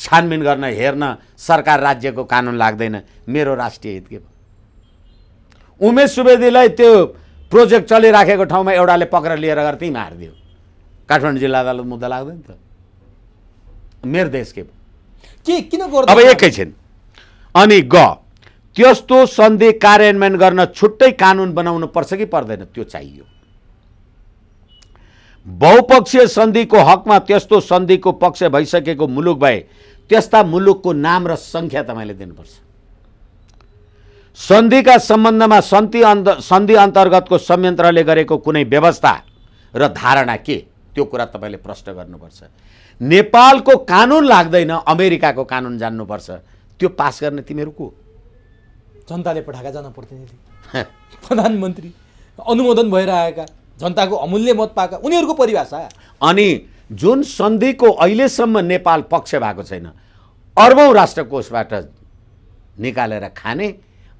छानबिन गर्न हेर्न सरकार राज्यको कानुन लाग्दैन मेरो राष्ट्रिय हित के भयो उमेश सुवेदीलाई त्यो प्रोजेक्ट चलिराखेको ठाउँमा एउटाले पक्रेर लिएर गएर त्यहीँ मारिदियो काठमाडौँ जिल्ला अदालत मुद्दा लाग्दैन त मेरो देश के के किन अब एकैछिन अनि ग त्यस्तो सन्धि कार्यान्वयन गर्न छुट्टै कानुन बनाउनु पर्छ कि पर्दैन त्यो चाहियो बहुपक्षीय सन्धिको हकमा त्यस्तो सन्धिको पक्ष भइसकेको मुलुक भए त्यस्ता मुलुकको नाम र सङ्ख्या तपाईँले दिनुपर्छ सन्धिका सम्बन्धमा सन्धि अन्त सन्धि अन्तर्गतको संयन्त्रले गरेको कुनै व्यवस्था र धारणा के त्यो कुरा तपाईँले प्रश्न गर्नुपर्छ नेपालको कानुन लाग्दैन अमेरिकाको कानुन जान्नुपर्छ त्यो पास गर्ने तिमीहरू को जनताले पठाएका जनप्रतिनिधि प्रधानमन्त्री अनुमोदन भएर आएका जनताको अमूल्य मत पाएका उनीहरूको परिभाषा अनि जुन सन्धिको अहिलेसम्म नेपाल पक्ष भएको छैन अर्बौँ कोषबाट निकालेर खाने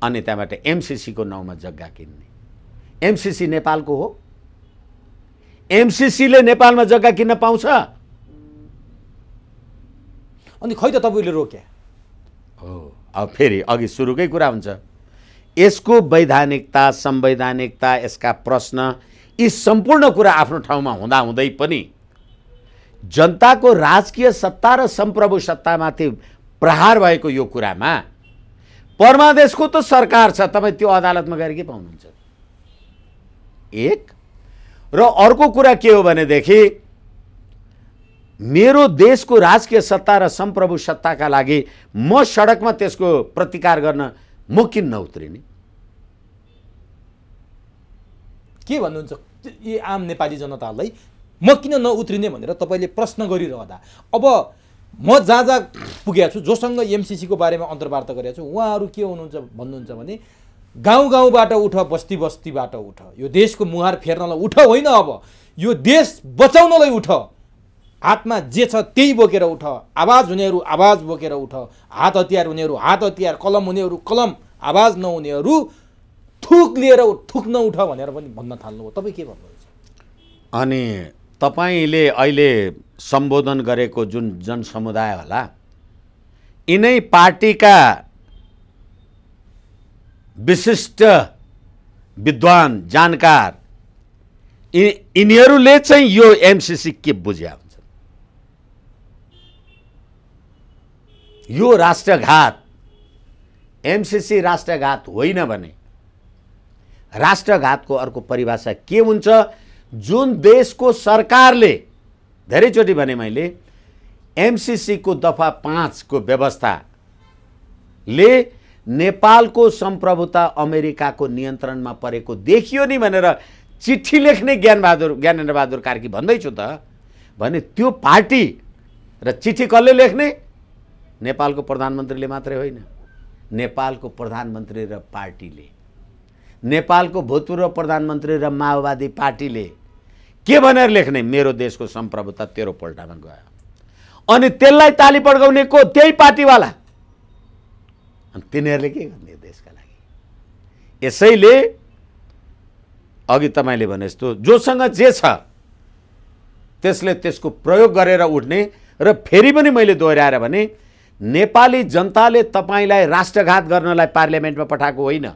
अनि त्यहाँबाट एमसिसीको नाउँमा जग्गा किन्ने एमसिसी नेपालको हो एमसिसीले नेपालमा जग्गा किन्न पाउँछ अनि खै त तपाईँले रोक्या हो अब फेरि अघि सुरुकै कुरा हुन्छ यसको वैधानिकता संवैधानिकता यसका प्रश्न यी सम्पूर्ण कुरा आफ्नो ठाउँमा हुँदाहुँदै पनि जनताको राजकीय सत्ता र सम्प्रभु सत्तामाथि प्रहार भएको यो कुरामा परमादेशको त सरकार छ तपाईँ त्यो अदालतमा गएर के पाउनुहुन्छ एक र अर्को कुरा के हो भनेदेखि मेरो देशको राजकीय सत्ता र सम्प्रभु सत्ताका लागि म सडकमा त्यसको प्रतिकार गर्न म किन नउत्रिने के भन्नुहुन्छ यी आम नेपाली जनतालाई म किन नउत्रिने भनेर तपाईँले प्रश्न गरिरहँदा अब म जहाँ जहाँ पुगेको छु जोसँग एमसिसीको बारेमा अन्तर्वार्ता गरेको छु उहाँहरू के हुनुहुन्छ भन्नुहुन्छ भने गाउँ गाउँबाट उठ बस्ती बस्तीबाट उठ यो देशको मुहार फेर्नलाई उठ होइन अब यो देश बचाउनलाई उठ हातमा जे छ त्यही बोकेर उठ आवाज हुनेहरू आवाज बोकेर उठ हात हतियार हुनेहरू हात हतियार कलम हुनेहरू कलम आवाज नहुनेहरू थुक लिएर थुक नउठ भनेर पनि भन्न थाल्नुभयो तपाईँ के भन्नुहुन्छ अनि तपाईँले अहिले सम्बोधन गरेको जुन जनसमुदाय होला यिनै पार्टीका विशिष्ट विद्वान जानकार यिनीहरूले चाहिँ यो एमसिसी के बुझ्या हुन्छ यो राष्ट्रघात एमसिसी राष्ट्रघात होइन भने राष्ट्रघातको अर्को परिभाषा के हुन्छ जुन देशको सरकारले धेरैचोटि भने मैले एमसिसीको दफा पाँचको व्यवस्थाले नेपालको सम्प्रभुता अमेरिकाको नियन्त्रणमा परेको देखियो नि भनेर चिठी लेख्ने ज्ञानबहादुर ज्ञानेन्द्रबहादुर कार्की भन्दैछु त भने त्यो पार्टी र चिठी कसले लेख्ने नेपालको प्रधानमन्त्रीले मात्रै होइन नेपालको प्रधानमन्त्री र पार्टीले नेपालको भूतपूर्व प्रधानमन्त्री र माओवादी पार्टीले के भनेर लेख्ने मेरो देशको सम्प्रभुता तेरो पल्टामा गयो अनि त्यसलाई ताली पड्काउने को त्यही पार्टीवाला अनि तिनीहरूले के गर्ने देशका लागि यसैले अघि तपाईँले भने जस्तो जोसँग जे छ त्यसले त्यसको प्रयोग गरेर उठ्ने र फेरि पनि मैले दोहोऱ्याएर भने नेपाली जनताले तपाईँलाई राष्ट्रघात गर्नलाई पार्लियामेन्टमा पठाएको होइन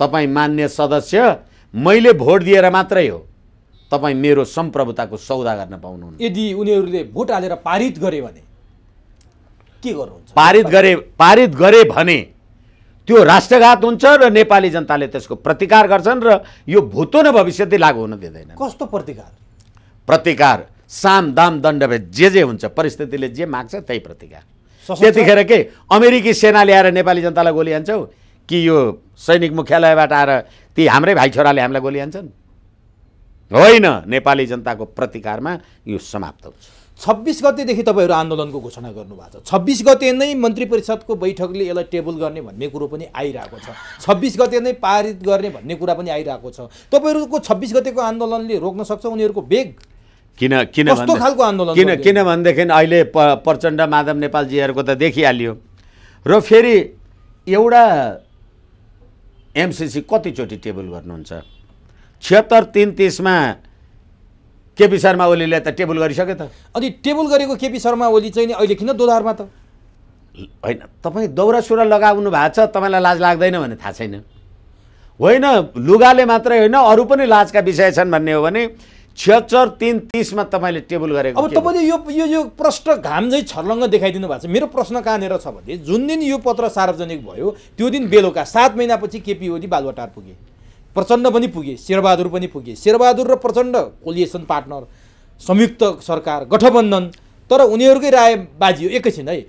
तपाईँ मान्य सदस्य मैले भोट दिएर मात्रै हो तपाईँ मेरो सम्प्रभुताको सौदा गर्न पाउनुहुन्न यदि उनीहरूले भोट हालेर पारित गरे भने के गर्नुहुन्छ पारित गरे पारित गरे भने त्यो राष्ट्रघात हुन्छ र नेपाली जनताले त्यसको प्रतिकार गर्छन् र यो भूतो न भविष्य लागू लागु हुन दिँदैन कस्तो प्रतिकार प्रतिकार साम दाम दण्ड भए जे जे हुन्छ परिस्थितिले जे माग्छ त्यही प्रतिकार त्यतिखेर के अमेरिकी सेना ल्याएर नेपाली जनतालाई गोली हान्छौ कि यो सैनिक मुख्यालयबाट आएर ती हाम्रै भाइ छोराले हामीलाई गोली हान्छन् होइन नेपाली जनताको प्रतिकारमा यो समाप्त हुन्छ छब्बिस गतेदेखि तपाईँहरू आन्दोलनको घोषणा गर्नुभएको छ छब्बिस गते नै मन्त्री परिषदको बैठकले यसलाई टेबल गर्ने भन्ने कुरो पनि आइरहेको छ छब्बिस गते नै पारित गर्ने भन्ने कुरा पनि आइरहेको छ तपाईँहरूको छब्बिस गतेको आन्दोलनले रोक्न सक्छ उनीहरूको बेग किन किन कस्तो खालको आन्दोलन किन किनभनेदेखि अहिले प प्रचण्ड माधव नेपालजीहरूको त देखिहाल्यो र फेरि एउटा एमसिसी कतिचोटि टेबल गर्नुहुन्छ छिहत्तर तिन तिसमा केपी शर्मा ओलीले त टेबल गरिसक्यो त अनि टेबल गरेको केपी शर्मा ओली चाहिँ नि अहिले किन दोधारमा त होइन तपाईँ दौरा सुरा लगाउनु भएको छ तपाईँलाई लाज लाग्दैन भने थाहा छैन होइन लुगाले मात्रै होइन अरू पनि लाजका विषय छन् भन्ने हो भने छिहत्तर तिन तिसमा तपाईँले टेबल गरेको अब तपाईँले यो यो यो प्रश्न घाम चाहिँ छर्लङ्ग देखाइदिनु भएको छ मेरो प्रश्न कहाँनिर छ भने जुन दिन यो पत्र सार्वजनिक भयो त्यो दिन बेलुका सात महिनापछि केपी ओली बालुवाटार पुगे प्रचण्ड पनि पुगे शेरबहादुर पनि पुगे शेरबहादुर र प्रचण्ड कोलिएसन पार्टनर संयुक्त सरकार गठबन्धन तर उनीहरूकै राय बाजियो एकैछिन है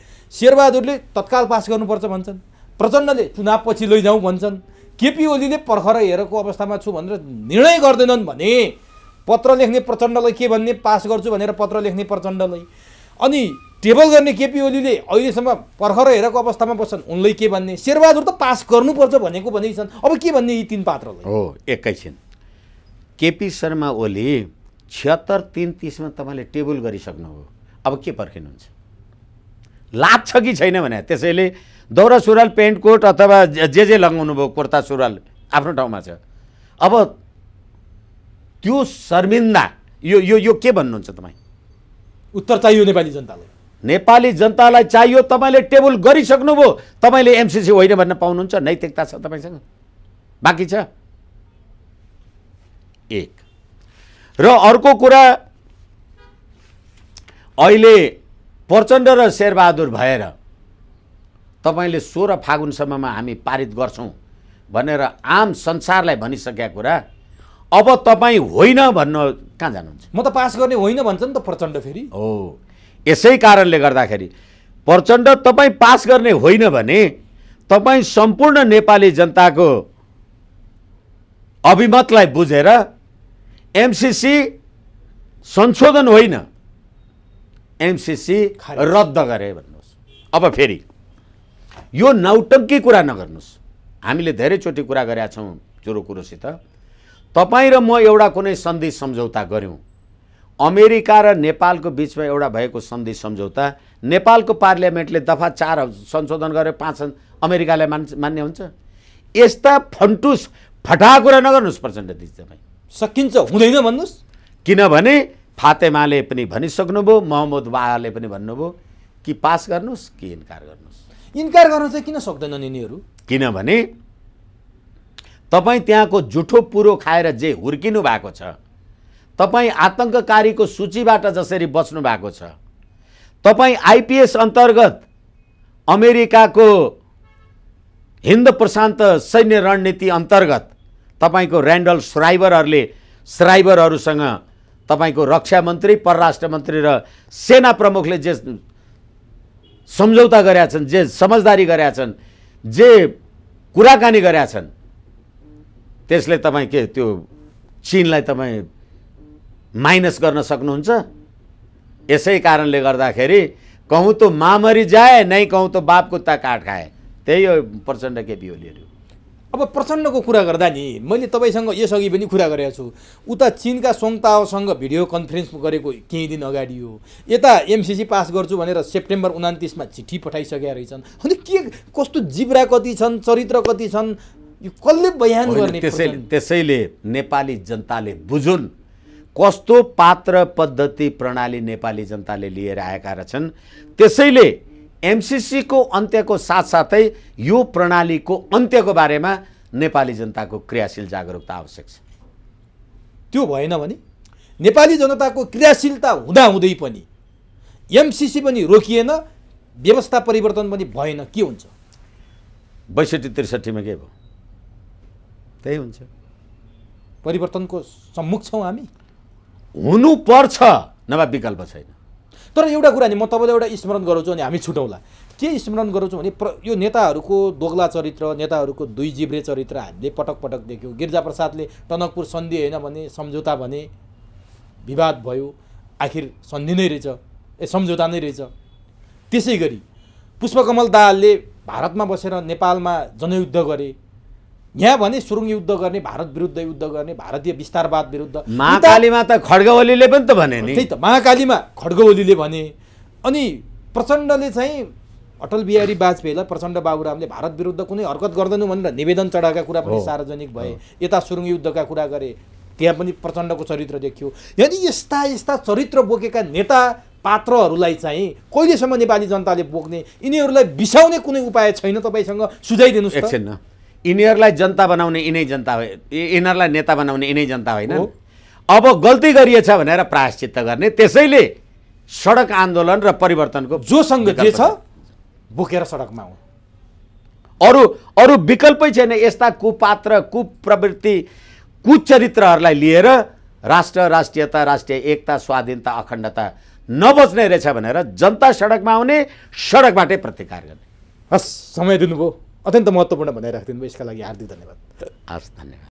शेरबहादुरले तत्काल पास गर्नुपर्छ भन्छन् प्रचण्डले चुनावपछि लैजाउँ भन्छन् केपी ओलीले पर्खर हेरेको अवस्थामा छु भनेर निर्णय गर्दैनन् भने पत्र लेख्ने प्रचण्डलाई के भन्ने पास गर्छु भनेर पत्र लेख्ने प्रचण्डलाई अनि टेबल गर्ने केपी ओलीले अहिलेसम्म पर्खर हेरेको अवस्थामा बस्छन् उनलाई के भन्ने शेरबहादुर त पास गर्नुपर्छ भनेको भनेकै छन् अब के भन्ने यी तिन पात्रलाई हो एकैछिन केपी शर्मा ओली छिहत्तर तिन तिसमा तपाईँले टेबल गरिसक्नुभयो अब के पर्खिनुहुन्छ लाग्छ कि छैन भने त्यसैले दौरा सुरुवाल पेन्ट कोट अथवा जे जे लगाउनु भयो कुर्ता सुरुवाल आफ्नो ठाउँमा छ अब त्यो शर्मिन्दा यो यो यो के भन्नुहुन्छ तपाईँ उत्तर चाहियो नेपाली जनतालाई नेपाली जनतालाई चाहियो तपाईँले टेबल गरिसक्नुभयो तपाईँले एमसिसी होइन भन्न पाउनुहुन्छ नैतिकता छ तपाईँसँग बाँकी छ एक र अर्को कुरा अहिले प्रचण्ड र शेरबहादुर भएर तपाईँले सोह्र फागुनसम्ममा हामी पारित गर्छौँ भनेर आम संसारलाई भनिसकेका कुरा अब तपाईँ होइन भन्न कहाँ जानुहुन्छ म त पास गर्ने होइन भन्छ नि त प्रचण्ड फेरि हो यसै कारणले गर्दाखेरि प्रचण्ड तपाईँ पास गर्ने होइन भने तपाईँ सम्पूर्ण नेपाली जनताको अभिमतलाई बुझेर एमसिसी संशोधन होइन एमसिसी रद्द गरे भन्नुहोस् अब फेरि यो नौटङ्की कुरा नगर्नुहोस् हामीले धेरैचोटि कुरा गरेका छौँ जुरो कुरोसित तपाईँ र म एउटा कुनै सन्धि सम्झौता गऱ्यौँ अमेरिका र नेपालको बिचमा एउटा भएको सन्धि सम्झौता नेपालको पार्लियामेन्टले दफा चार संशोधन गरेर पाँच अमेरिकालाई मान् मान्य हुन्छ यस्ता फन्टुस फटा कुरा नगर्नुहोस् प्रचण्ड दिदी तपाईँ सकिन्छ हुँदैन भन्नुहोस् किनभने फातेमाले पनि भनिसक्नुभयो महम्मद वाहले पनि भन्नुभयो कि पास गर्नुहोस् कि इन्कार गर्नुहोस् इन्कार गर्नु चाहिँ किन सक्दैनन् यिनीहरू किनभने तपाईँ त्यहाँको जुठो पुरो खाएर जे हुर्किनु भएको छ तपाईँ आतङ्ककारीको सूचीबाट जसरी बच्नु भएको छ तपाईँ आइपिएस अन्तर्गत अमेरिकाको हिन्द प्रशान्त सैन्य रणनीति अन्तर्गत तपाईँको ऱ्यान्डल स्राइबरहरूले स्राइबरहरूसँग तपाईँको रक्षा मन्त्री परराष्ट्र मन्त्री र सेना प्रमुखले जे सम्झौता गरेका छन् जे समझदारी गरेका छन् जे कुराकानी गरेका छन् त्यसले तपाईँ के त्यो चिनलाई तपाईँ माइनस गर्न सक्नुहुन्छ यसै कारणले गर्दाखेरि कहुँ त मामरी जाए नै कहुँ त बाप कुत्ता काट खाए त्यही हो प्रचण्ड केपी ओलीहरू अब प्रचण्डको कुरा गर्दा नि मैले तपाईँसँग यसअघि पनि कुरा गरेको छु उता चिनका सोङताओसँग भिडियो कन्फरेन्स गरेको केही दिन अगाडि हो यता एमसिसी पास गर्छु भनेर सेप्टेम्बर उनातिसमा चिठी पठाइसकेका रहेछन् अनि के कस्तो जिब्रा कति छन् चरित्र कति छन् यो कसले बयान गर्ने त्यसैले त्यसैले नेपाली जनताले बुझुन् कस्तो पात्र पद्धति प्रणाली नेपाली जनताले लिएर आएका रहेछन् त्यसैले एमसिसीको अन्त्यको साथसाथै यो प्रणालीको अन्त्यको बारेमा नेपाली जनताको क्रियाशील जागरुकता आवश्यक छ त्यो भएन भने नेपाली जनताको क्रियाशीलता हुँदाहुँदै पनि एमसिसी पनि रोकिएन व्यवस्था परिवर्तन पनि भएन के हुन्छ बैसठी त्रिसठीमा के भयो त्यही हुन्छ परिवर्तनको सम्मुख छौँ हामी हुनुपर्छ नभए विकल्प छैन तर एउटा कुरा नि म तपाईँलाई एउटा स्मरण गराउँछु अनि हामी छुटौँला के स्मरण गराउँछौँ भने प्र यो नेताहरूको दोग्ला चरित्र नेताहरूको दुई जिब्रे चरित्र हामीले पटक पटक देख्यौँ प्रसादले टनकपुर सन्धि होइन भने सम्झौता भने विवाद भयो आखिर सन्धि नै रहेछ ए सम्झौता नै रहेछ त्यसै गरी पुष्पकमल दाहालले भारतमा बसेर नेपालमा जनयुद्ध गरे यहाँ भने सुरुङ युद्ध गर्ने भारत विरुद्ध युद्ध गर्ने भारतीय विस्तारवाद विरुद्ध महाकालीमा त खड्गवलीले पनि त भने नि त्यही त महाकालीमा खड्गवलीले भने अनि प्रचण्डले चाहिँ अटल बिहारी वाजपेयीलाई प्रचण्ड बाबुरामले भारत विरुद्ध कुनै हरकत गर्दैनौँ भनेर निवेदन चढाएका कुरा पनि सार्वजनिक भए यता सुरुङ युद्धका कुरा गरे त्यहाँ पनि प्रचण्डको चरित्र देखियो यदि यस्ता यस्ता चरित्र बोकेका नेता पात्रहरूलाई चाहिँ कहिलेसम्म नेपाली जनताले बोक्ने यिनीहरूलाई बिसाउने कुनै उपाय छैन तपाईँसँग सुझाइदिनुहोस् एकछिन यिनीहरूलाई जनता बनाउने यिनै जनता हो यिनीहरूलाई नेता बनाउने यिनै जनता होइन अब गल्ती गरिएछ भनेर प्रायश्चित गर्ने त्यसैले सडक आन्दोलन र परिवर्तनको जोसँग जे छ बोकेर सडकमा हो अरू अरू विकल्पै छैन यस्ता कुपात्र कुप्रवृत्ति कुचरित्रहरूलाई लिएर राष्ट्र राष्ट्रियता राष्ट्रिय एकता स्वाधीनता अखण्डता नबच्ने रहेछ भनेर जनता सडकमा आउने सडकबाटै प्रतिकार गर्ने हस् समय दिनुभयो अत्यन्त महत्त्वपूर्ण भनाइराख्दिनु भयो यसका लागि हार्दिक धन्यवाद हस् धन्यवाद